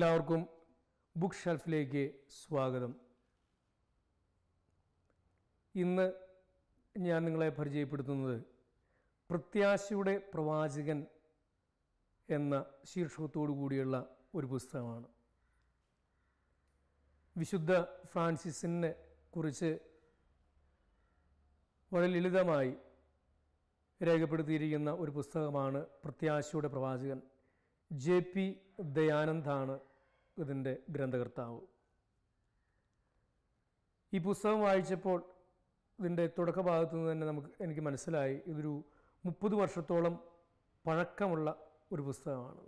എല്ലാവർക്കും ബുക്ക് ഷെൽഫിലേക്ക് സ്വാഗതം ഇന്ന് ഞാൻ നിങ്ങളെ പരിചയപ്പെടുത്തുന്നത് പ്രത്യാശയുടെ പ്രവാചകൻ എന്ന ശീർഷകത്തോടു കൂടിയുള്ള ഒരു പുസ്തകമാണ് വിശുദ്ധ ഫ്രാൻസിസിനെ കുറിച്ച് വളരെ ലളിതമായി രേഖപ്പെടുത്തിയിരിക്കുന്ന ഒരു പുസ്തകമാണ് പ്രത്യാശയുടെ പ്രവാചകൻ ജെ പി ദയാനന്ദാണ് ഇതിൻ്റെ ഗ്രന്ഥകർത്താവ് ഈ പുസ്തകം വായിച്ചപ്പോൾ ഇതിൻ്റെ തുടക്കഭാഗത്തു നിന്ന് തന്നെ നമുക്ക് എനിക്ക് മനസ്സിലായി ഇതൊരു മുപ്പത് വർഷത്തോളം പഴക്കമുള്ള ഒരു പുസ്തകമാണ്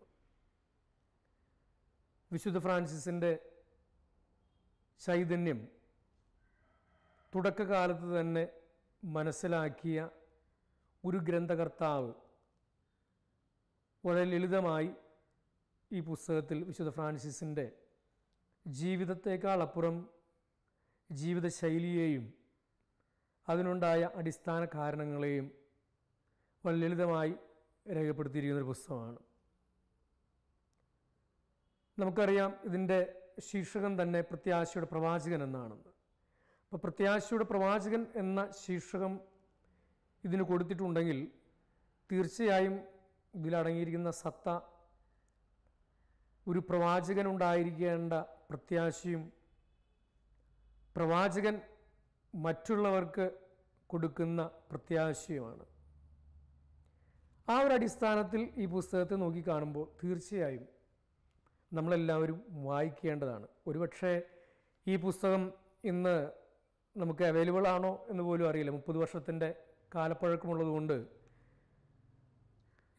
വിശുദ്ധ ഫ്രാൻസിസിൻ്റെ ചൈതന്യം തുടക്കകാലത്ത് തന്നെ മനസ്സിലാക്കിയ ഒരു ഗ്രന്ഥകർത്താവ് വളരെ ലളിതമായി ഈ പുസ്തകത്തിൽ വിശുദ്ധ ഫ്രാൻസിസിൻ്റെ ജീവിതത്തേക്കാൾ അപ്പുറം ജീവിതശൈലിയെയും അതിനുണ്ടായ അടിസ്ഥാന കാരണങ്ങളെയും വളരെ രേഖപ്പെടുത്തിയിരിക്കുന്ന ഒരു പുസ്തകമാണ് നമുക്കറിയാം ഇതിൻ്റെ ശീർഷകം തന്നെ പ്രത്യാശയുടെ പ്രവാചകൻ എന്നാണെന്ന് അപ്പോൾ പ്രത്യാശയുടെ പ്രവാചകൻ എന്ന ശീർഷകം ഇതിന് കൊടുത്തിട്ടുണ്ടെങ്കിൽ തീർച്ചയായും ഇതിലടങ്ങിയിരിക്കുന്ന സത്ത ഒരു പ്രവാചകൻ ഉണ്ടായിരിക്കേണ്ട പ്രത്യാശയും പ്രവാചകൻ മറ്റുള്ളവർക്ക് കൊടുക്കുന്ന പ്രത്യാശയുമാണ് ആ ഒരു അടിസ്ഥാനത്തിൽ ഈ പുസ്തകത്തെ നോക്കി കാണുമ്പോൾ തീർച്ചയായും നമ്മളെല്ലാവരും വായിക്കേണ്ടതാണ് ഒരുപക്ഷെ ഈ പുസ്തകം ഇന്ന് നമുക്ക് അവൈലബിൾ ആണോ എന്ന് പോലും അറിയില്ല മുപ്പത് വർഷത്തിൻ്റെ കാലപ്പഴക്കമുള്ളതുകൊണ്ട്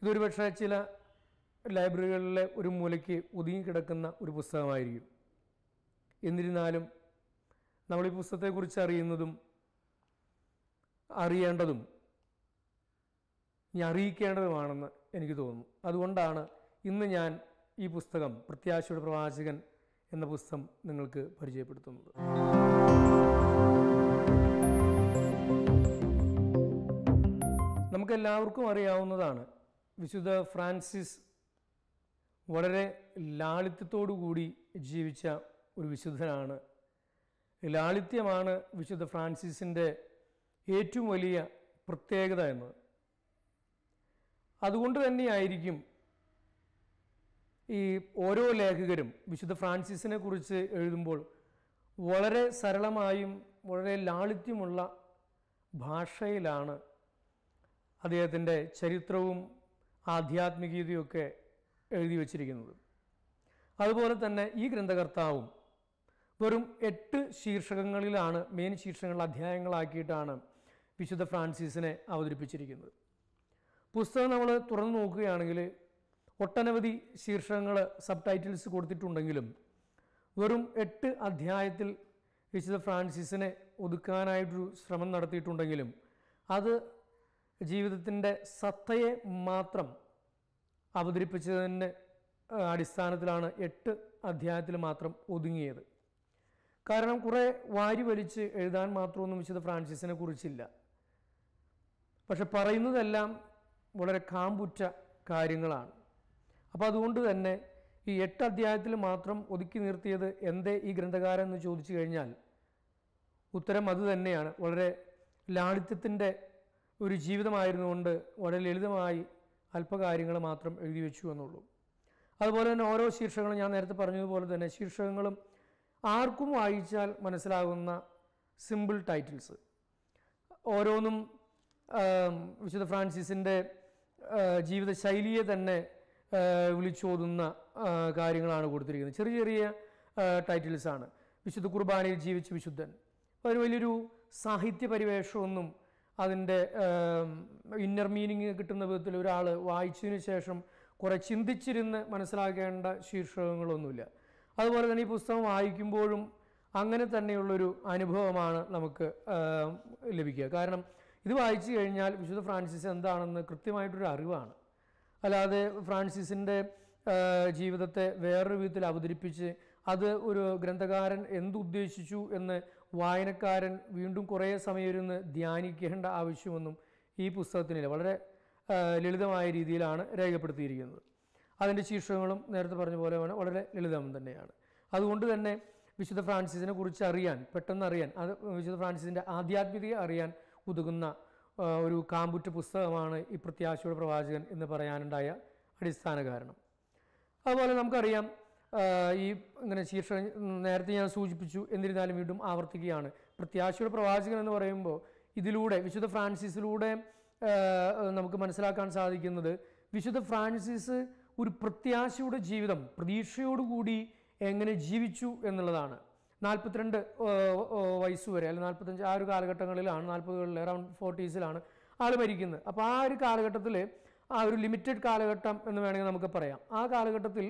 ഇതൊരുപക്ഷെ ചില ലൈബ്രറികളിലെ ഒരു മൂലയ്ക്ക് ഒതുങ്ങിക്കിടക്കുന്ന ഒരു പുസ്തകമായിരിക്കും എന്നിരുന്നാലും നമ്മൾ ഈ പുസ്തകത്തെക്കുറിച്ച് അറിയുന്നതും അറിയേണ്ടതും ഞാൻ അറിയിക്കേണ്ടതുമാണെന്ന് എനിക്ക് തോന്നുന്നു അതുകൊണ്ടാണ് ഇന്ന് ഞാൻ ഈ പുസ്തകം പ്രത്യാശയുടെ പ്രവാചകൻ എന്ന പുസ്തകം നിങ്ങൾക്ക് പരിചയപ്പെടുത്തുന്നത് നമുക്കെല്ലാവർക്കും അറിയാവുന്നതാണ് വിശുദ്ധ ഫ്രാൻസിസ് വളരെ കൂടി ജീവിച്ച ഒരു വിശുദ്ധനാണ് ലാളിത്യമാണ് വിശുദ്ധ ഫ്രാൻസിസിൻ്റെ ഏറ്റവും വലിയ പ്രത്യേകത എന്നത് അതുകൊണ്ട് തന്നെയായിരിക്കും ഈ ഓരോ ലേഖകരും വിശുദ്ധ ഫ്രാൻസിസിനെ കുറിച്ച് എഴുതുമ്പോൾ വളരെ സരളമായും വളരെ ലാളിത്യമുള്ള ഭാഷയിലാണ് അദ്ദേഹത്തിൻ്റെ ചരിത്രവും ഒക്കെ എഴുതി വച്ചിരിക്കുന്നത് അതുപോലെ തന്നെ ഈ ഗ്രന്ഥകർത്താവും വെറും എട്ട് ശീർഷകങ്ങളിലാണ് മെയിൻ ശീർഷകങ്ങൾ അധ്യായങ്ങളാക്കിയിട്ടാണ് വിശുദ്ധ ഫ്രാൻസിസിനെ അവതരിപ്പിച്ചിരിക്കുന്നത് പുസ്തകം നമ്മൾ തുറന്നു നോക്കുകയാണെങ്കിൽ ഒട്ടനവധി ശീർഷകങ്ങൾ സബ് ടൈറ്റിൽസ് കൊടുത്തിട്ടുണ്ടെങ്കിലും വെറും എട്ട് അധ്യായത്തിൽ വിശുദ്ധ ഫ്രാൻസിസിനെ ഒതുക്കാനായിട്ടൊരു ശ്രമം നടത്തിയിട്ടുണ്ടെങ്കിലും അത് ജീവിതത്തിൻ്റെ സത്തയെ മാത്രം അവതരിപ്പിച്ചതിൻ്റെ അടിസ്ഥാനത്തിലാണ് എട്ട് അധ്യായത്തിൽ മാത്രം ഒതുങ്ങിയത് കാരണം കുറേ വാരി വലിച്ച് എഴുതാൻ മാത്രമൊന്നും വിശുദ്ധ ഫ്രാൻസിസിനെ കുറിച്ചില്ല പക്ഷെ പറയുന്നതെല്ലാം വളരെ കാമ്പുറ്റ കാര്യങ്ങളാണ് അപ്പോൾ അതുകൊണ്ട് തന്നെ ഈ എട്ട് അധ്യായത്തിൽ മാത്രം ഒതുക്കി നിർത്തിയത് എന്തേ ഈ ഗ്രന്ഥകാരൻ എന്ന് ചോദിച്ചു കഴിഞ്ഞാൽ ഉത്തരം അത് തന്നെയാണ് വളരെ ലാളിത്യത്തിൻ്റെ ഒരു ജീവിതമായിരുന്നുകൊണ്ട് വളരെ ലളിതമായി അല്പകാര്യങ്ങൾ മാത്രം എഴുതി വെച്ചു എന്നുള്ളൂ അതുപോലെ തന്നെ ഓരോ ശീർഷകങ്ങളും ഞാൻ നേരത്തെ പറഞ്ഞതുപോലെ തന്നെ ശീർഷകങ്ങളും ആർക്കും വായിച്ചാൽ മനസ്സിലാകുന്ന സിമ്പിൾ ടൈറ്റിൽസ് ഓരോന്നും വിശുദ്ധ ഫ്രാൻസിസിൻ്റെ ജീവിതശൈലിയെ തന്നെ വിളിച്ചോതുന്ന കാര്യങ്ങളാണ് കൊടുത്തിരിക്കുന്നത് ചെറിയ ചെറിയ ടൈറ്റിൽസാണ് വിശുദ്ധ കുർബാനയിൽ ജീവിച്ച വിശുദ്ധൻ അതിന് വലിയൊരു സാഹിത്യ പരിവേഷമൊന്നും അതിൻ്റെ ഇന്നർ മീനിങ് കിട്ടുന്ന വിധത്തിൽ ഒരാൾ വായിച്ചതിന് ശേഷം കുറേ ചിന്തിച്ചിരുന്ന് മനസ്സിലാക്കേണ്ട ശീർഷകങ്ങളൊന്നുമില്ല അതുപോലെ തന്നെ ഈ പുസ്തകം വായിക്കുമ്പോഴും അങ്ങനെ തന്നെയുള്ളൊരു അനുഭവമാണ് നമുക്ക് ലഭിക്കുക കാരണം ഇത് വായിച്ചു കഴിഞ്ഞാൽ വിശുദ്ധ ഫ്രാൻസിസ് എന്താണെന്ന് കൃത്യമായിട്ടൊരു അറിവാണ് അല്ലാതെ ഫ്രാൻസിസിൻ്റെ ജീവിതത്തെ വേറൊരു വിധത്തിൽ അവതരിപ്പിച്ച് അത് ഒരു ഗ്രന്ഥകാരൻ എന്തുദ്ദേശിച്ചു എന്ന് വായനക്കാരൻ വീണ്ടും കുറേ ഇരുന്ന് ധ്യാനിക്കേണ്ട ആവശ്യമൊന്നും ഈ പുസ്തകത്തിനില്ല വളരെ ലളിതമായ രീതിയിലാണ് രേഖപ്പെടുത്തിയിരിക്കുന്നത് അതിൻ്റെ ശീർഷകങ്ങളും നേരത്തെ പറഞ്ഞ പോലെ വളരെ ലളിതം തന്നെയാണ് അതുകൊണ്ട് തന്നെ വിശുദ്ധ ഫ്രാൻസിസിനെ കുറിച്ച് അറിയാൻ പെട്ടെന്ന് അറിയാൻ അത് വിശുദ്ധ ഫ്രാൻസിസിൻ്റെ ആധ്യാത്മികത അറിയാൻ ഉതകുന്ന ഒരു കാമ്പുറ്റ പുസ്തകമാണ് ഈ പ്രത്യാശയുടെ പ്രവാചകൻ എന്ന് പറയാനുണ്ടായ അടിസ്ഥാന കാരണം അതുപോലെ നമുക്കറിയാം ഈ ഇങ്ങനെ ശീർഷകം നേരത്തെ ഞാൻ സൂചിപ്പിച്ചു എന്നിരുന്നാലും വീണ്ടും ആവർത്തിക്കുകയാണ് പ്രത്യാശയുടെ പ്രവാചകൻ എന്ന് പറയുമ്പോൾ ഇതിലൂടെ വിശുദ്ധ ഫ്രാൻസിസിലൂടെ നമുക്ക് മനസ്സിലാക്കാൻ സാധിക്കുന്നത് വിശുദ്ധ ഫ്രാൻസിസ് ഒരു പ്രത്യാശയുടെ ജീവിതം പ്രതീക്ഷയോടുകൂടി എങ്ങനെ ജീവിച്ചു എന്നുള്ളതാണ് നാൽപ്പത്തിരണ്ട് വയസ്സ് വരെ അല്ലെങ്കിൽ നാൽപ്പത്തഞ്ച് ആ ഒരു കാലഘട്ടങ്ങളിലാണ് നാൽപ്പതുകളിൽ അറൗണ്ട് ഫോർട്ടീസിലാണ് ആൾ മരിക്കുന്നത് അപ്പോൾ ആ ഒരു കാലഘട്ടത്തിൽ ആ ഒരു ലിമിറ്റഡ് കാലഘട്ടം എന്ന് വേണമെങ്കിൽ നമുക്ക് പറയാം ആ കാലഘട്ടത്തിൽ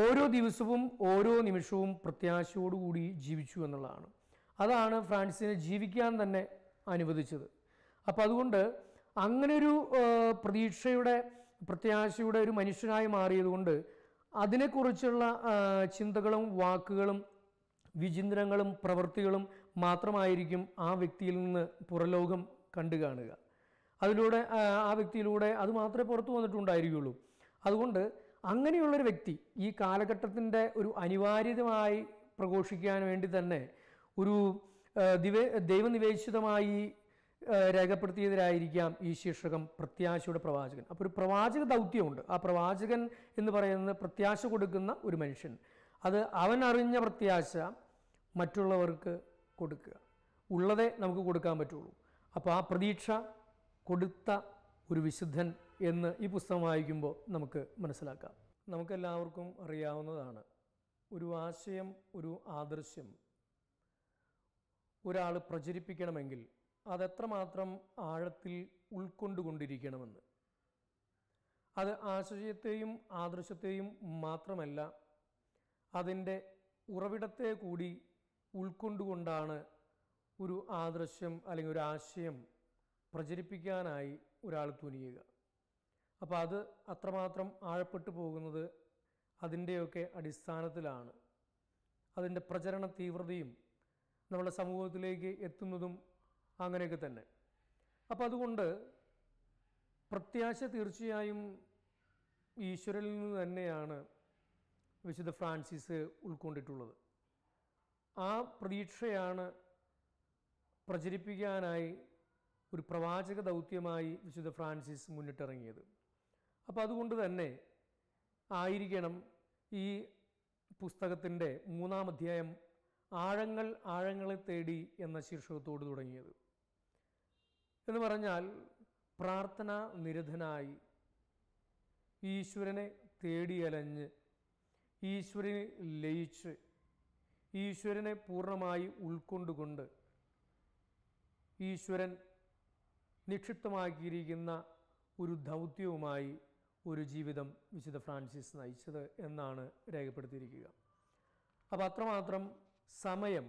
ഓരോ ദിവസവും ഓരോ നിമിഷവും പ്രത്യാശയോടുകൂടി ജീവിച്ചു എന്നുള്ളതാണ് അതാണ് ഫ്രാൻസിനെ ജീവിക്കാൻ തന്നെ അനുവദിച്ചത് അപ്പോൾ അതുകൊണ്ട് അങ്ങനൊരു പ്രതീക്ഷയുടെ പ്രത്യാശയുടെ ഒരു മനുഷ്യനായി മാറിയതുകൊണ്ട് അതിനെക്കുറിച്ചുള്ള ചിന്തകളും വാക്കുകളും വിചിന്തനങ്ങളും പ്രവൃത്തികളും മാത്രമായിരിക്കും ആ വ്യക്തിയിൽ നിന്ന് പുറലോകം കണ്ടു കാണുക അതിലൂടെ ആ വ്യക്തിയിലൂടെ അത് മാത്രമേ പുറത്തു വന്നിട്ടുണ്ടായിരിക്കുള്ളൂ അതുകൊണ്ട് അങ്ങനെയുള്ളൊരു വ്യക്തി ഈ കാലഘട്ടത്തിൻ്റെ ഒരു അനിവാര്യതമായി പ്രഘോഷിക്കാൻ വേണ്ടി തന്നെ ഒരു ദിവേ ദൈവനിവേശിതമായി രേഖപ്പെടുത്തിയതിലായിരിക്കാം ഈ ശീർഷകം പ്രത്യാശയുടെ പ്രവാചകൻ അപ്പോൾ ഒരു പ്രവാചക ദൗത്യമുണ്ട് ആ പ്രവാചകൻ എന്ന് പറയുന്നത് പ്രത്യാശ കൊടുക്കുന്ന ഒരു മനുഷ്യൻ അത് അവൻ അറിഞ്ഞ പ്രത്യാശ മറ്റുള്ളവർക്ക് കൊടുക്കുക ഉള്ളതേ നമുക്ക് കൊടുക്കാൻ പറ്റുള്ളൂ അപ്പോൾ ആ പ്രതീക്ഷ കൊടുത്ത ഒരു വിശുദ്ധൻ എന്ന് ഈ പുസ്തകം വായിക്കുമ്പോൾ നമുക്ക് മനസ്സിലാക്കാം നമുക്കെല്ലാവർക്കും അറിയാവുന്നതാണ് ഒരു ആശയം ഒരു ആദർശം ഒരാൾ പ്രചരിപ്പിക്കണമെങ്കിൽ അതെത്രമാത്രം ആഴത്തിൽ ഉൾക്കൊണ്ടുകൊണ്ടിരിക്കണമെന്ന് അത് ആശയത്തെയും ആദർശത്തെയും മാത്രമല്ല അതിൻ്റെ ഉറവിടത്തെ കൂടി ഉൾക്കൊണ്ടുകൊണ്ടാണ് ഒരു ആദർശം അല്ലെങ്കിൽ ഒരു ആശയം പ്രചരിപ്പിക്കാനായി ഒരാൾ തുനിയുക അപ്പോൾ അത് അത്രമാത്രം ആഴപ്പെട്ടു പോകുന്നത് അതിൻ്റെയൊക്കെ അടിസ്ഥാനത്തിലാണ് അതിൻ്റെ പ്രചരണ തീവ്രതയും നമ്മുടെ സമൂഹത്തിലേക്ക് എത്തുന്നതും അങ്ങനെയൊക്കെ തന്നെ അപ്പോൾ അതുകൊണ്ട് പ്രത്യാശ തീർച്ചയായും ഈശ്വരിൽ നിന്ന് തന്നെയാണ് വിശുദ്ധ ഫ്രാൻസിസ് ഉൾക്കൊണ്ടിട്ടുള്ളത് ആ പ്രതീക്ഷയാണ് പ്രചരിപ്പിക്കാനായി ഒരു പ്രവാചക ദൗത്യമായി വിശുദ്ധ ഫ്രാൻസിസ് മുന്നിട്ടിറങ്ങിയത് അപ്പോൾ അതുകൊണ്ട് തന്നെ ആയിരിക്കണം ഈ പുസ്തകത്തിൻ്റെ മൂന്നാം അധ്യായം ആഴങ്ങൾ ആഴങ്ങളെ തേടി എന്ന ശീർഷകത്തോട് തുടങ്ങിയത് എന്ന് പറഞ്ഞാൽ പ്രാർത്ഥന നിരതനായി ഈശ്വരനെ തേടിയലഞ്ഞ് ഈശ്വരനെ ലയിച്ച് ഈശ്വരനെ പൂർണ്ണമായി ഉൾക്കൊണ്ടുകൊണ്ട് ഈശ്വരൻ നിക്ഷിപ്തമാക്കിയിരിക്കുന്ന ഒരു ദൗത്യവുമായി ഒരു ജീവിതം വിശുദ്ധ ഫ്രാൻസിസ് നയിച്ചത് എന്നാണ് രേഖപ്പെടുത്തിയിരിക്കുക അപ്പോൾ അത്രമാത്രം സമയം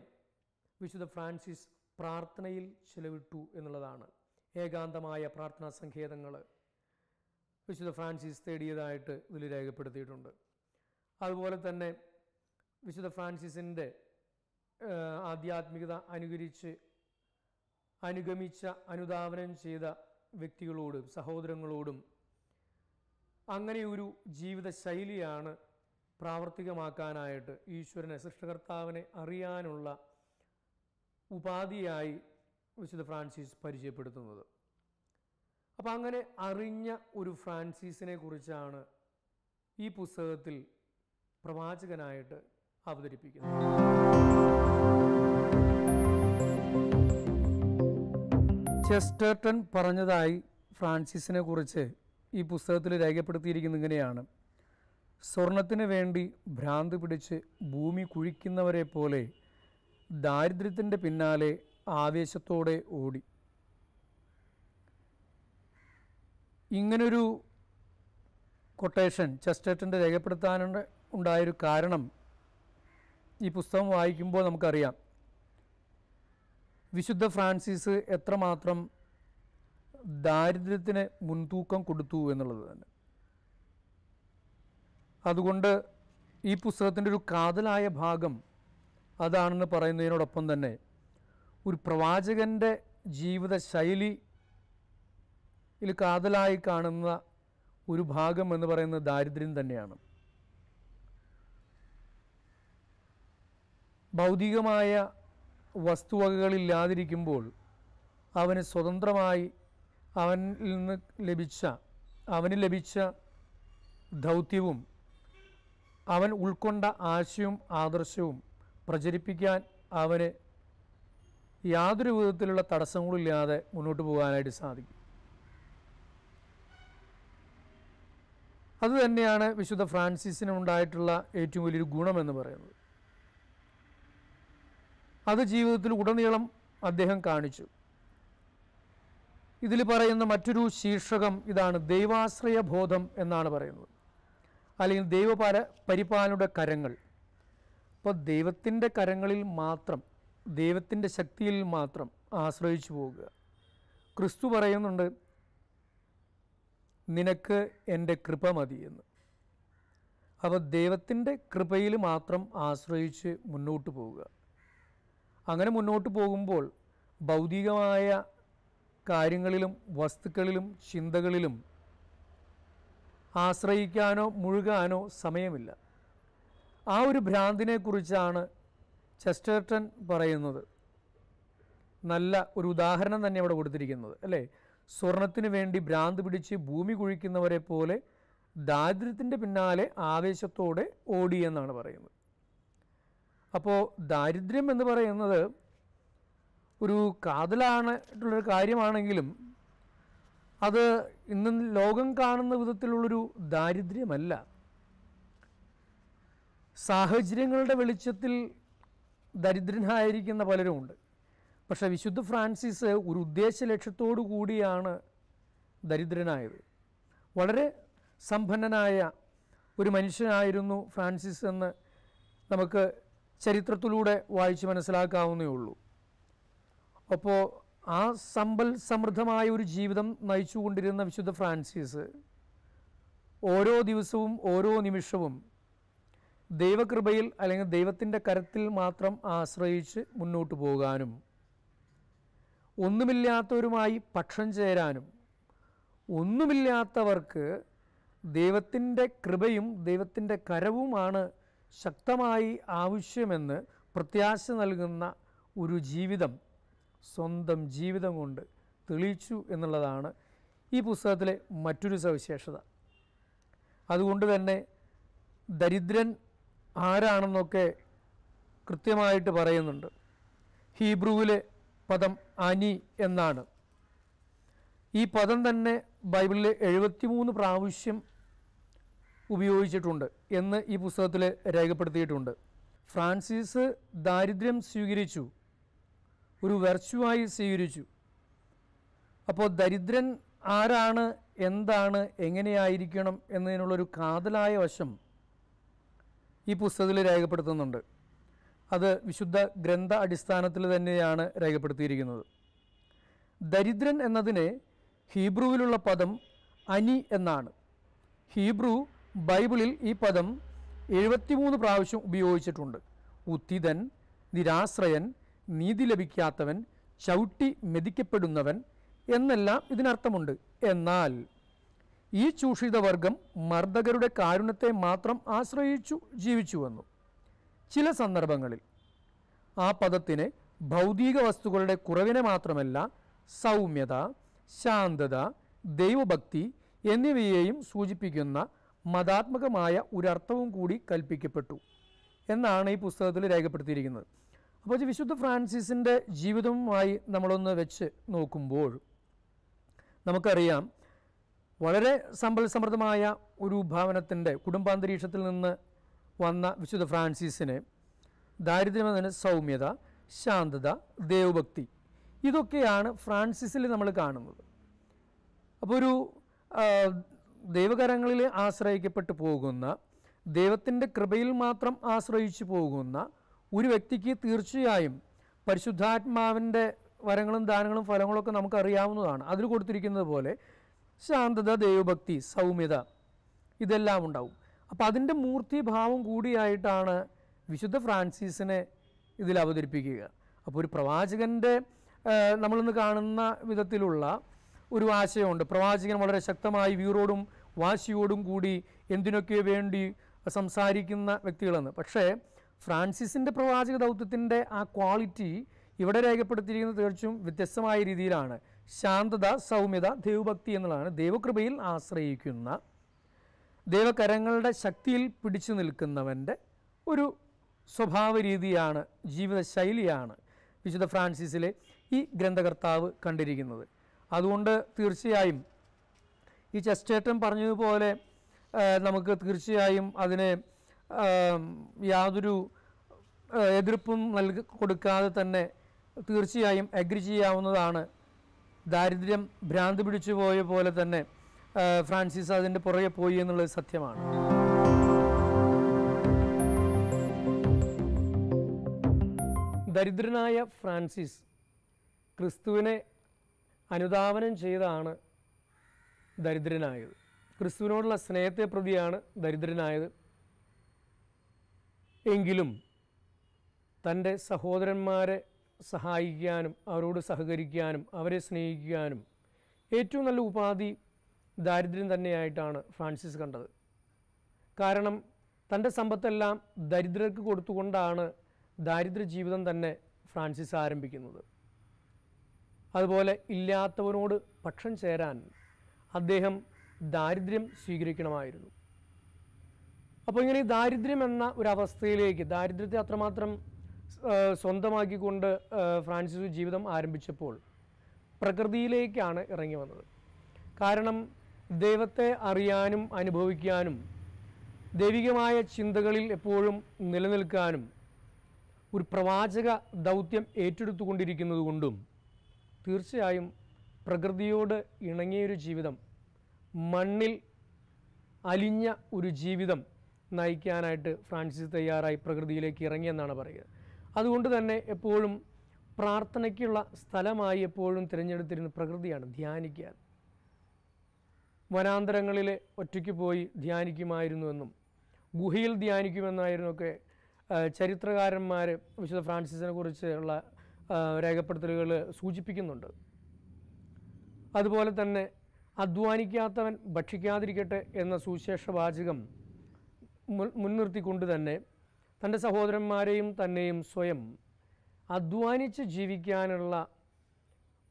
വിശുദ്ധ ഫ്രാൻസിസ് പ്രാർത്ഥനയിൽ ചെലവിട്ടു എന്നുള്ളതാണ് ഏകാന്തമായ പ്രാർത്ഥനാ സങ്കേതങ്ങൾ വിശുദ്ധ ഫ്രാൻസിസ് തേടിയതായിട്ട് ഇതിൽ രേഖപ്പെടുത്തിയിട്ടുണ്ട് അതുപോലെ തന്നെ വിശുദ്ധ ഫ്രാൻസിസിൻ്റെ ആധ്യാത്മികത അനുകരിച്ച് അനുഗമിച്ച അനുദാപനം ചെയ്ത വ്യക്തികളോടും സഹോദരങ്ങളോടും അങ്ങനെയൊരു ജീവിതശൈലിയാണ് പ്രാവർത്തികമാക്കാനായിട്ട് ഈശ്വരനെ സൃഷ്ടകർത്താവിനെ അറിയാനുള്ള ഉപാധിയായി വിശുദ്ധ ഫ്രാൻസിസ് പരിചയപ്പെടുത്തുന്നത് അപ്പം അങ്ങനെ അറിഞ്ഞ ഒരു ഫ്രാൻസിസിനെ കുറിച്ചാണ് ഈ പുസ്തകത്തിൽ പ്രവാചകനായിട്ട് അവതരിപ്പിക്കുന്നത് ചെസ്റ്റർട്ടൺ പറഞ്ഞതായി ഫ്രാൻസിസിനെ കുറിച്ച് ഈ പുസ്തകത്തിൽ രേഖപ്പെടുത്തിയിരിക്കുന്നത് ഇങ്ങനെയാണ് സ്വർണത്തിന് വേണ്ടി ഭ്രാന്ത് പിടിച്ച് ഭൂമി കുഴിക്കുന്നവരെ പോലെ ദാരിദ്ര്യത്തിൻ്റെ പിന്നാലെ ആവേശത്തോടെ ഓടി ഇങ്ങനൊരു കൊട്ടേഷൻ ചെസ്റ്റേറ്റൻ്റെ രേഖപ്പെടുത്താൻ ഉണ്ടായൊരു കാരണം ഈ പുസ്തകം വായിക്കുമ്പോൾ നമുക്കറിയാം വിശുദ്ധ ഫ്രാൻസിസ് എത്രമാത്രം ദാരിദ്ര്യത്തിന് മുൻതൂക്കം കൊടുത്തു എന്നുള്ളത് തന്നെ അതുകൊണ്ട് ഈ പുസ്തകത്തിൻ്റെ ഒരു കാതലായ ഭാഗം അതാണെന്ന് പറയുന്നതിനോടൊപ്പം തന്നെ ഒരു പ്രവാചകൻ്റെ ജീവിത ശൈലി ഇതിൽ കാതലായി കാണുന്ന ഒരു ഭാഗം എന്ന് പറയുന്നത് ദാരിദ്ര്യം തന്നെയാണ് ഭൗതികമായ വസ്തുവകകളില്ലാതിരിക്കുമ്പോൾ അവന് സ്വതന്ത്രമായി അവനിൽ നിന്ന് ലഭിച്ച അവന് ലഭിച്ച ദൗത്യവും അവൻ ഉൾക്കൊണ്ട ആശയവും ആദർശവും പ്രചരിപ്പിക്കാൻ അവന് യാതൊരു വിധത്തിലുള്ള തടസ്സങ്ങളില്ലാതെ മുന്നോട്ട് പോകാനായിട്ട് സാധിക്കും അതുതന്നെയാണ് വിശുദ്ധ ഫ്രാൻസിസിന് ഉണ്ടായിട്ടുള്ള ഏറ്റവും വലിയൊരു ഗുണമെന്ന് പറയുന്നത് അത് ജീവിതത്തിൽ ഉടനീളം അദ്ദേഹം കാണിച്ചു ഇതിൽ പറയുന്ന മറ്റൊരു ശീർഷകം ഇതാണ് ദൈവാശ്രയ ബോധം എന്നാണ് പറയുന്നത് അല്ലെങ്കിൽ ദൈവപാല പരിപാലനയുടെ കരങ്ങൾ അപ്പോൾ ദൈവത്തിൻ്റെ കരങ്ങളിൽ മാത്രം ദൈവത്തിൻ്റെ ശക്തിയിൽ മാത്രം ആശ്രയിച്ചു പോകുക ക്രിസ്തു പറയുന്നുണ്ട് നിനക്ക് എൻ്റെ കൃപ മതി എന്ന് അപ്പോൾ ദൈവത്തിൻ്റെ കൃപയിൽ മാത്രം ആശ്രയിച്ച് മുന്നോട്ട് പോവുക അങ്ങനെ മുന്നോട്ട് പോകുമ്പോൾ ഭൗതികമായ കാര്യങ്ങളിലും വസ്തുക്കളിലും ചിന്തകളിലും ആശ്രയിക്കാനോ മുഴുകാനോ സമയമില്ല ആ ഒരു ഭ്രാന്തിനെക്കുറിച്ചാണ് ചെസ്റ്റർട്ടൺ പറയുന്നത് നല്ല ഒരു ഉദാഹരണം തന്നെ അവിടെ കൊടുത്തിരിക്കുന്നത് അല്ലേ സ്വർണത്തിന് വേണ്ടി ഭ്രാന്ത് പിടിച്ച് ഭൂമി കുഴിക്കുന്നവരെ പോലെ ദാരിദ്ര്യത്തിൻ്റെ പിന്നാലെ ആവേശത്തോടെ ഓടിയെന്നാണ് പറയുന്നത് അപ്പോൾ ദാരിദ്ര്യം എന്ന് പറയുന്നത് ഒരു കാതലായിട്ടുള്ളൊരു കാര്യമാണെങ്കിലും അത് ഇന്ന് ലോകം കാണുന്ന വിധത്തിലുള്ളൊരു ദാരിദ്ര്യമല്ല സാഹചര്യങ്ങളുടെ വെളിച്ചത്തിൽ ദരിദ്രനായിരിക്കുന്ന പലരുമുണ്ട് പക്ഷേ വിശുദ്ധ ഫ്രാൻസിസ് ഒരു ഉദ്ദേശ ലക്ഷ്യത്തോടു കൂടിയാണ് ദരിദ്രനായത് വളരെ സമ്പന്നനായ ഒരു മനുഷ്യനായിരുന്നു ഫ്രാൻസിസ് എന്ന് നമുക്ക് ചരിത്രത്തിലൂടെ വായിച്ച് മനസ്സിലാക്കാവുന്നേ ഉള്ളൂ അപ്പോൾ ആ സമ്പൽ സമൃദ്ധമായ ഒരു ജീവിതം നയിച്ചുകൊണ്ടിരുന്ന വിശുദ്ധ ഫ്രാൻസിസ് ഓരോ ദിവസവും ഓരോ നിമിഷവും ദൈവകൃപയിൽ അല്ലെങ്കിൽ ദൈവത്തിൻ്റെ കരത്തിൽ മാത്രം ആശ്രയിച്ച് മുന്നോട്ട് പോകാനും ഒന്നുമില്ലാത്തവരുമായി പക്ഷം ചേരാനും ഒന്നുമില്ലാത്തവർക്ക് ദൈവത്തിൻ്റെ കൃപയും ദൈവത്തിൻ്റെ കരവുമാണ് ശക്തമായി ആവശ്യമെന്ന് പ്രത്യാശ നൽകുന്ന ഒരു ജീവിതം സ്വന്തം ജീവിതം കൊണ്ട് തെളിയിച്ചു എന്നുള്ളതാണ് ഈ പുസ്തകത്തിലെ മറ്റൊരു സവിശേഷത അതുകൊണ്ട് തന്നെ ദരിദ്രൻ ആരാണെന്നൊക്കെ കൃത്യമായിട്ട് പറയുന്നുണ്ട് ഹീബ്രുവിലെ പദം അനി എന്നാണ് ഈ പദം തന്നെ ബൈബിളിൽ എഴുപത്തിമൂന്ന് പ്രാവശ്യം ഉപയോഗിച്ചിട്ടുണ്ട് എന്ന് ഈ പുസ്തകത്തിൽ രേഖപ്പെടുത്തിയിട്ടുണ്ട് ഫ്രാൻസിസ് ദാരിദ്ര്യം സ്വീകരിച്ചു ഒരു വെർച്വായി സ്വീകരിച്ചു അപ്പോൾ ദരിദ്രൻ ആരാണ് എന്താണ് എങ്ങനെയായിരിക്കണം എന്നതിനുള്ളൊരു കാതലായ വശം ഈ പുസ്തകത്തിൽ രേഖപ്പെടുത്തുന്നുണ്ട് അത് വിശുദ്ധ ഗ്രന്ഥ അടിസ്ഥാനത്തിൽ തന്നെയാണ് രേഖപ്പെടുത്തിയിരിക്കുന്നത് ദരിദ്രൻ എന്നതിന് ഹീബ്രുവിലുള്ള പദം അനി എന്നാണ് ഹീബ്രു ബൈബിളിൽ ഈ പദം എഴുപത്തിമൂന്ന് പ്രാവശ്യം ഉപയോഗിച്ചിട്ടുണ്ട് ഉത്തിതൻ നിരാശ്രയൻ നീതി ലഭിക്കാത്തവൻ ചവിട്ടി മെതിക്കപ്പെടുന്നവൻ എന്നെല്ലാം ഇതിനർത്ഥമുണ്ട് എന്നാൽ ഈ ചൂഷിതവർഗം മർദ്ദകരുടെ കാരുണത്തെ മാത്രം ആശ്രയിച്ചു ജീവിച്ചു വന്നു ചില സന്ദർഭങ്ങളിൽ ആ പദത്തിന് ഭൗതിക വസ്തുക്കളുടെ കുറവിനെ മാത്രമല്ല സൗമ്യത ശാന്തത ദൈവഭക്തി എന്നിവയെയും സൂചിപ്പിക്കുന്ന മതാത്മകമായ ഒരർത്ഥവും കൂടി കൽപ്പിക്കപ്പെട്ടു എന്നാണ് ഈ പുസ്തകത്തിൽ രേഖപ്പെടുത്തിയിരിക്കുന്നത് അപ്പോൾ വിശുദ്ധ ഫ്രാൻസിസിൻ്റെ ജീവിതവുമായി നമ്മളൊന്ന് വെച്ച് നോക്കുമ്പോൾ നമുക്കറിയാം വളരെ സമ്പൽ സമൃദ്ധമായ ഒരു ഭാവനത്തിൻ്റെ കുടുംബാന്തരീക്ഷത്തിൽ നിന്ന് വന്ന വിശുദ്ധ ഫ്രാൻസിസിന് ദാരിദ്ര്യമെന്ന സൗമ്യത ശാന്തത ദേവഭക്തി ഇതൊക്കെയാണ് ഫ്രാൻസിസിൽ നമ്മൾ കാണുന്നത് അപ്പോൾ ഒരു ദൈവകരങ്ങളിൽ ആശ്രയിക്കപ്പെട്ടു പോകുന്ന ദൈവത്തിൻ്റെ കൃപയിൽ മാത്രം ആശ്രയിച്ചു പോകുന്ന ഒരു വ്യക്തിക്ക് തീർച്ചയായും പരിശുദ്ധാത്മാവിൻ്റെ വരങ്ങളും ദാനങ്ങളും ഫലങ്ങളൊക്കെ നമുക്ക് അറിയാവുന്നതാണ് അതിൽ കൊടുത്തിരിക്കുന്നത് പോലെ ശാന്തത ദൈവഭക്തി സൗമ്യത ഇതെല്ലാം ഉണ്ടാവും അപ്പോൾ അതിൻ്റെ മൂർത്തിഭാവം കൂടിയായിട്ടാണ് വിശുദ്ധ ഫ്രാൻസിസിനെ ഇതിൽ അവതരിപ്പിക്കുക അപ്പോൾ ഒരു പ്രവാചകൻ്റെ നമ്മളിന്ന് കാണുന്ന വിധത്തിലുള്ള ഒരു ആശയമുണ്ട് പ്രവാചകൻ വളരെ ശക്തമായി വീറോടും വാശിയോടും കൂടി എന്തിനൊക്കെ വേണ്ടി സംസാരിക്കുന്ന വ്യക്തികളെന്ന് പക്ഷേ ഫ്രാൻസിസിൻ്റെ പ്രവാചക ദൗത്യത്തിൻ്റെ ആ ക്വാളിറ്റി ഇവിടെ രേഖപ്പെടുത്തിയിരിക്കുന്നത് തീർച്ചയായും വ്യത്യസ്തമായ രീതിയിലാണ് ശാന്തത സൗമ്യത ദൈവഭക്തി എന്നുള്ളതാണ് ദൈവകൃപയിൽ ആശ്രയിക്കുന്ന ദൈവകരങ്ങളുടെ ശക്തിയിൽ പിടിച്ചു നിൽക്കുന്നവൻ്റെ ഒരു സ്വഭാവ രീതിയാണ് ജീവിതശൈലിയാണ് വിശുദ്ധ ഫ്രാൻസിസിലെ ഈ ഗ്രന്ഥകർത്താവ് കണ്ടിരിക്കുന്നത് അതുകൊണ്ട് തീർച്ചയായും ഈ ചെസ്റ്റേറ്റം പറഞ്ഞതുപോലെ നമുക്ക് തീർച്ചയായും അതിനെ യാതൊരു എതിർപ്പും നൽകി കൊടുക്കാതെ തന്നെ തീർച്ചയായും അഗ്രി ചെയ്യാവുന്നതാണ് ദാരിദ്ര്യം ഭ്രാന്ത് പിടിച്ചു പോയ പോലെ തന്നെ ഫ്രാൻസിസ് അതിൻ്റെ പുറകെ പോയി എന്നുള്ളത് സത്യമാണ് ദരിദ്രനായ ഫ്രാൻസിസ് ക്രിസ്തുവിനെ അനുദാപനം ചെയ്താണ് ദരിദ്രനായത് ക്രിസ്തുവിനോടുള്ള സ്നേഹത്തെ പ്രതിയാണ് ദരിദ്രനായത് എങ്കിലും തൻ്റെ സഹോദരന്മാരെ സഹായിക്കാനും അവരോട് സഹകരിക്കാനും അവരെ സ്നേഹിക്കാനും ഏറ്റവും നല്ല ഉപാധി ദാരിദ്ര്യം തന്നെയായിട്ടാണ് ഫ്രാൻസിസ് കണ്ടത് കാരണം തൻ്റെ സമ്പത്തെല്ലാം ദരിദ്രർക്ക് കൊടുത്തുകൊണ്ടാണ് ദാരിദ്ര്യ ജീവിതം തന്നെ ഫ്രാൻസിസ് ആരംഭിക്കുന്നത് അതുപോലെ ഇല്ലാത്തവനോട് പക്ഷം ചേരാൻ അദ്ദേഹം ദാരിദ്ര്യം സ്വീകരിക്കണമായിരുന്നു അപ്പോൾ ഇങ്ങനെ ഈ ദാരിദ്ര്യം എന്ന ഒരു അവസ്ഥയിലേക്ക് ദാരിദ്ര്യത്തെ അത്രമാത്രം സ്വന്തമാക്കിക്കൊണ്ട് ഫ്രാൻസിസ് ജീവിതം ആരംഭിച്ചപ്പോൾ പ്രകൃതിയിലേക്കാണ് ഇറങ്ങി വന്നത് കാരണം ദൈവത്തെ അറിയാനും അനുഭവിക്കാനും ദൈവികമായ ചിന്തകളിൽ എപ്പോഴും നിലനിൽക്കാനും ഒരു പ്രവാചക ദൗത്യം ഏറ്റെടുത്തുകൊണ്ടിരിക്കുന്നത് കൊണ്ടും തീർച്ചയായും പ്രകൃതിയോട് ഇണങ്ങിയൊരു ജീവിതം മണ്ണിൽ അലിഞ്ഞ ഒരു ജീവിതം നയിക്കാനായിട്ട് ഫ്രാൻസിസ് തയ്യാറായി പ്രകൃതിയിലേക്ക് ഇറങ്ങിയെന്നാണ് പറയുക അതുകൊണ്ട് തന്നെ എപ്പോഴും പ്രാർത്ഥനയ്ക്കുള്ള സ്ഥലമായി എപ്പോഴും തിരഞ്ഞെടുത്തിരുന്ന പ്രകൃതിയാണ് ധ്യാനിക്കാൻ വനാന്തരങ്ങളിൽ ഒറ്റയ്ക്ക് പോയി എന്നും ഗുഹയിൽ ധ്യാനിക്കുമെന്നായിരുന്നൊക്കെ ചരിത്രകാരന്മാർ വിശുദ്ധ ഫ്രാൻസിസിനെ കുറിച്ചുള്ള രേഖപ്പെടുത്തലുകൾ സൂചിപ്പിക്കുന്നുണ്ട് അതുപോലെ തന്നെ അധ്വാനിക്കാത്തവൻ ഭക്ഷിക്കാതിരിക്കട്ടെ എന്ന സുവിശേഷ വാചകം മുൻനിർത്തിക്കൊണ്ട് തന്നെ തൻ്റെ സഹോദരന്മാരെയും തന്നെയും സ്വയം അധ്വാനിച്ച് ജീവിക്കാനുള്ള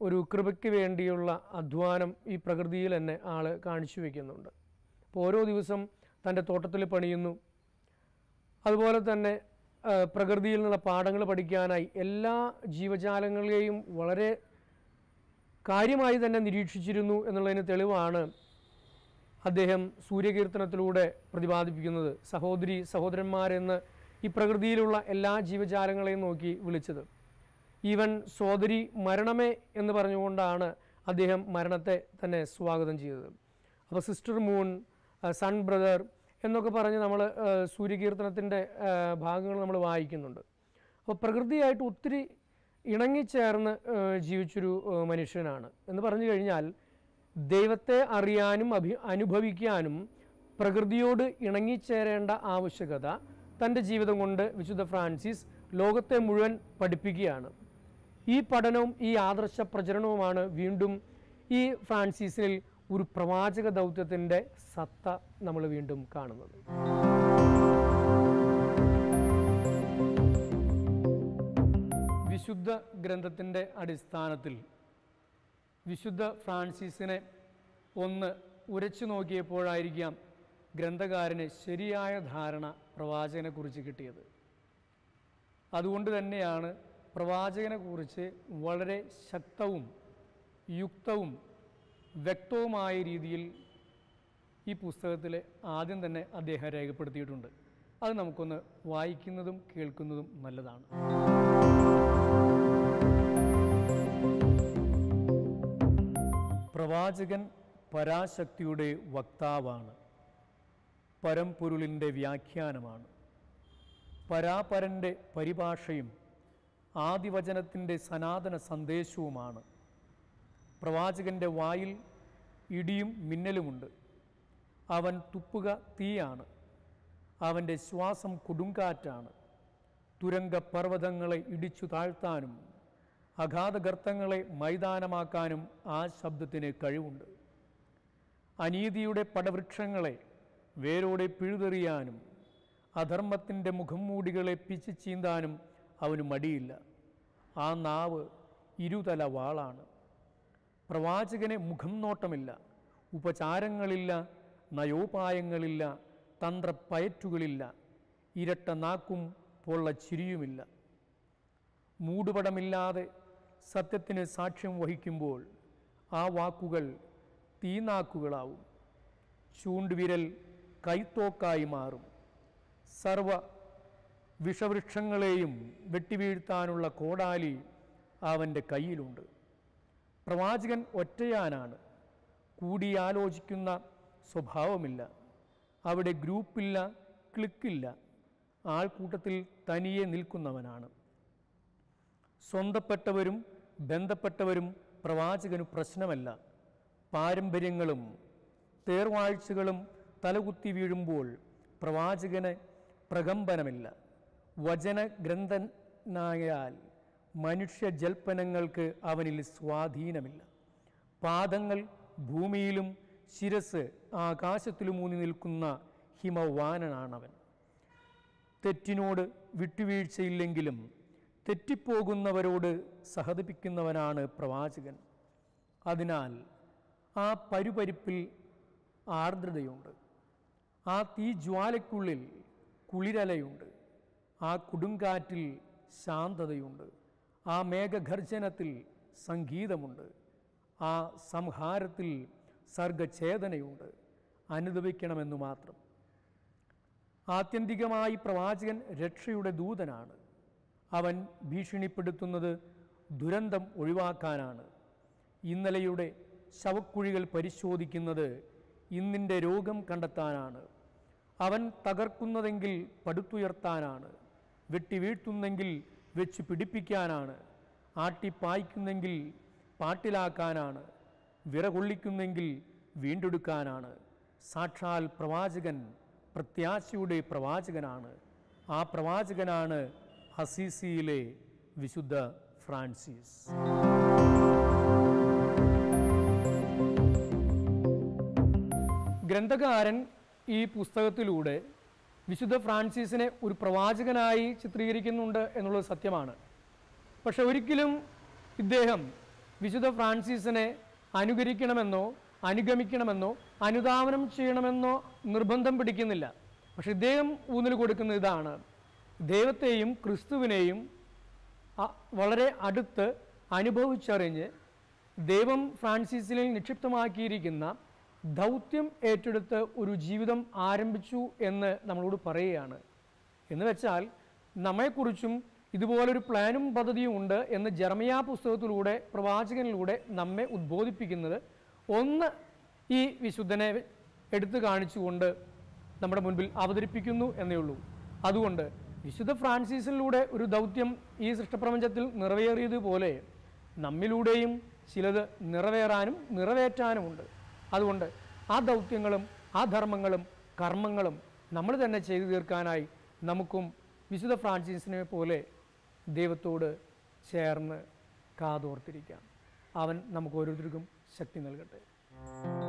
ഒരു കൃപയ്ക്ക് വേണ്ടിയുള്ള അധ്വാനം ഈ പ്രകൃതിയിൽ തന്നെ ആൾ കാണിച്ചു വയ്ക്കുന്നുണ്ട് അപ്പോൾ ഓരോ ദിവസം തൻ്റെ തോട്ടത്തിൽ പണിയുന്നു അതുപോലെ തന്നെ പ്രകൃതിയിൽ നിന്നുള്ള പാഠങ്ങൾ പഠിക്കാനായി എല്ലാ ജീവജാലങ്ങളെയും വളരെ കാര്യമായി തന്നെ നിരീക്ഷിച്ചിരുന്നു എന്നുള്ളതിന് തെളിവാണ് അദ്ദേഹം സൂര്യകീർത്തനത്തിലൂടെ പ്രതിപാദിപ്പിക്കുന്നത് സഹോദരി സഹോദരന്മാരെന്ന് ഈ പ്രകൃതിയിലുള്ള എല്ലാ ജീവജാലങ്ങളെയും നോക്കി വിളിച്ചത് ഈവൻ സോദരി മരണമേ എന്ന് പറഞ്ഞുകൊണ്ടാണ് അദ്ദേഹം മരണത്തെ തന്നെ സ്വാഗതം ചെയ്തത് അപ്പോൾ സിസ്റ്റർ മൂൺ സൺ ബ്രദർ എന്നൊക്കെ പറഞ്ഞ് നമ്മൾ സൂര്യകീർത്തനത്തിൻ്റെ ഭാഗങ്ങൾ നമ്മൾ വായിക്കുന്നുണ്ട് അപ്പോൾ പ്രകൃതിയായിട്ട് ഒത്തിരി ഇണങ്ങിച്ചേർന്ന് ജീവിച്ചൊരു മനുഷ്യനാണ് എന്ന് പറഞ്ഞു കഴിഞ്ഞാൽ ദൈവത്തെ അറിയാനും അഭി അനുഭവിക്കാനും പ്രകൃതിയോട് ഇണങ്ങിച്ചേരേണ്ട ആവശ്യകത തൻ്റെ ജീവിതം കൊണ്ട് വിശുദ്ധ ഫ്രാൻസിസ് ലോകത്തെ മുഴുവൻ പഠിപ്പിക്കുകയാണ് ഈ പഠനവും ഈ ആദർശ പ്രചരണവുമാണ് വീണ്ടും ഈ ഫ്രാൻസിസിൽ ഒരു പ്രവാചക ദൗത്യത്തിൻ്റെ സത്ത നമ്മൾ വീണ്ടും കാണുന്നത് വിശുദ്ധ ഗ്രന്ഥത്തിൻ്റെ അടിസ്ഥാനത്തിൽ വിശുദ്ധ ഫ്രാൻസിസിനെ ഒന്ന് ഉരച്ചു നോക്കിയപ്പോഴായിരിക്കാം ഗ്രന്ഥകാരന് ശരിയായ ധാരണ പ്രവാചകനെക്കുറിച്ച് കിട്ടിയത് അതുകൊണ്ട് തന്നെയാണ് പ്രവാചകനെക്കുറിച്ച് വളരെ ശക്തവും യുക്തവും വ്യക്തവുമായ രീതിയിൽ ഈ പുസ്തകത്തിൽ ആദ്യം തന്നെ അദ്ദേഹം രേഖപ്പെടുത്തിയിട്ടുണ്ട് അത് നമുക്കൊന്ന് വായിക്കുന്നതും കേൾക്കുന്നതും നല്ലതാണ് പ്രവാചകൻ പരാശക്തിയുടെ വക്താവാണ് പരംപൊരുളിൻ്റെ വ്യാഖ്യാനമാണ് പരാപരൻ്റെ പരിഭാഷയും ആദിവചനത്തിൻ്റെ സനാതന സന്ദേശവുമാണ് പ്രവാചകൻ്റെ വായിൽ ഇടിയും മിന്നലുമുണ്ട് അവൻ തുപ്പുക തീയാണ് അവൻ്റെ ശ്വാസം കൊടുങ്കാറ്റാണ് തുരങ്കപർവ്വതങ്ങളെ ഇടിച്ചു താഴ്ത്താനും അഗാധ ഗർത്തങ്ങളെ മൈതാനമാക്കാനും ആ ശബ്ദത്തിന് കഴിവുണ്ട് അനീതിയുടെ പടവൃക്ഷങ്ങളെ വേരോടെ പിഴുതെറിയാനും അധർമ്മത്തിൻ്റെ മുഖംമൂടികളെ പിച്ചു ചീന്താനും അവന് മടിയില്ല ആ നാവ് ഇരുതല വാളാണ് പ്രവാചകനെ മുഖം നോട്ടമില്ല ഉപചാരങ്ങളില്ല നയോപായങ്ങളില്ല തന്ത്രപ്പയറ്റുകളില്ല ഇരട്ട നാക്കും പൊള്ള ചിരിയുമില്ല മൂടുപടമില്ലാതെ സത്യത്തിന് സാക്ഷ്യം വഹിക്കുമ്പോൾ ആ വാക്കുകൾ തീനാക്കുകളാവും ചൂണ്ടുവിരൽ കൈത്തോക്കായി മാറും സർവ വിഷവൃക്ഷങ്ങളെയും വെട്ടിവീഴ്ത്താനുള്ള കോടാലി അവൻ്റെ കയ്യിലുണ്ട് പ്രവാചകൻ ഒറ്റയാനാണ് കൂടിയാലോചിക്കുന്ന സ്വഭാവമില്ല അവിടെ ഗ്രൂപ്പില്ല ക്ലിക്കില്ല ആൾക്കൂട്ടത്തിൽ തനിയെ നിൽക്കുന്നവനാണ് സ്വന്തപ്പെട്ടവരും ബന്ധപ്പെട്ടവരും പ്രവാചകനു പ്രശ്നമല്ല പാരമ്പര്യങ്ങളും തേർവാഴ്ചകളും തലകുത്തി വീഴുമ്പോൾ പ്രവാചകന് പ്രകമ്പനമില്ല വചനഗ്രന്ഥനായാൽ മനുഷ്യ ജൽപ്പനങ്ങൾക്ക് അവനിൽ സ്വാധീനമില്ല പാദങ്ങൾ ഭൂമിയിലും ശിരസ് ആകാശത്തിലും ഊന്നി നിൽക്കുന്ന ഹിമവാനനാണവൻ തെറ്റിനോട് വിട്ടുവീഴ്ചയില്ലെങ്കിലും തെറ്റിപ്പോകുന്നവരോട് സഹതിപ്പിക്കുന്നവനാണ് പ്രവാചകൻ അതിനാൽ ആ പരുപരിപ്പിൽ ആർദ്രതയുണ്ട് ആ തീജ്വാലയ്ക്കുള്ളിൽ കുളിരലയുണ്ട് ആ കൊടുങ്കാറ്റിൽ ശാന്തതയുണ്ട് ആ മേഘഗർജനത്തിൽ സംഗീതമുണ്ട് ആ സംഹാരത്തിൽ സർഗഛേദനയുണ്ട് അനുദവിക്കണമെന്നു മാത്രം ആത്യന്തികമായി പ്രവാചകൻ രക്ഷയുടെ ദൂതനാണ് അവൻ ഭീഷണിപ്പെടുത്തുന്നത് ദുരന്തം ഒഴിവാക്കാനാണ് ഇന്നലെയുടെ ശവക്കുഴികൾ പരിശോധിക്കുന്നത് ഇന്നിൻ്റെ രോഗം കണ്ടെത്താനാണ് അവൻ തകർക്കുന്നതെങ്കിൽ പടുത്തുയർത്താനാണ് വെട്ടി വീഴ്ത്തുന്നെങ്കിൽ വെച്ച് പിടിപ്പിക്കാനാണ് ആട്ടിപ്പായ്ക്കുന്നെങ്കിൽ പാട്ടിലാക്കാനാണ് വിറകൊള്ളിക്കുന്നെങ്കിൽ വീണ്ടെടുക്കാനാണ് സാക്ഷാൽ പ്രവാചകൻ പ്രത്യാശയുടെ പ്രവാചകനാണ് ആ പ്രവാചകനാണ് അസീസിയിലെ വിശുദ്ധ ഫ്രാൻസിസ് ഗ്രന്ഥകാരൻ ഈ പുസ്തകത്തിലൂടെ വിശുദ്ധ ഫ്രാൻസിസിനെ ഒരു പ്രവാചകനായി ചിത്രീകരിക്കുന്നുണ്ട് എന്നുള്ളത് സത്യമാണ് പക്ഷെ ഒരിക്കലും ഇദ്ദേഹം വിശുദ്ധ ഫ്രാൻസിസിനെ അനുകരിക്കണമെന്നോ അനുഗമിക്കണമെന്നോ അനുദാപനം ചെയ്യണമെന്നോ നിർബന്ധം പിടിക്കുന്നില്ല പക്ഷെ ഇദ്ദേഹം ഊന്നൽ കൊടുക്കുന്ന ഇതാണ് ദൈവത്തെയും ക്രിസ്തുവിനെയും വളരെ അടുത്ത് അനുഭവിച്ചറിഞ്ഞ് ദൈവം ഫ്രാൻസിസിൽ നിക്ഷിപ്തമാക്കിയിരിക്കുന്ന ദൗത്യം ഏറ്റെടുത്ത് ഒരു ജീവിതം ആരംഭിച്ചു എന്ന് നമ്മളോട് പറയുകയാണ് എന്ന് വെച്ചാൽ നമ്മെക്കുറിച്ചും ഇതുപോലൊരു പ്ലാനും പദ്ധതിയും ഉണ്ട് എന്ന് ജർമിയ പുസ്തകത്തിലൂടെ പ്രവാചകനിലൂടെ നമ്മെ ഉദ്ബോധിപ്പിക്കുന്നത് ഒന്ന് ഈ വിശുദ്ധനെ എടുത്തു കാണിച്ചുകൊണ്ട് നമ്മുടെ മുൻപിൽ അവതരിപ്പിക്കുന്നു എന്നേ ഉള്ളൂ അതുകൊണ്ട് വിശുദ്ധ ഫ്രാൻസിസിലൂടെ ഒരു ദൗത്യം ഈ സൃഷ്ടപ്രപഞ്ചത്തിൽ നിറവേറിയതുപോലെ നമ്മിലൂടെയും ചിലത് നിറവേറാനും നിറവേറ്റാനുമുണ്ട് അതുകൊണ്ട് ആ ദൗത്യങ്ങളും ആ ധർമ്മങ്ങളും കർമ്മങ്ങളും നമ്മൾ തന്നെ ചെയ്തു തീർക്കാനായി നമുക്കും വിശുദ്ധ ഫ്രാൻസിസിനെ പോലെ ദൈവത്തോട് ചേർന്ന് കാതോർത്തിരിക്കാം അവൻ നമുക്ക് ഓരോരുത്തർക്കും ശക്തി നൽകട്ടെ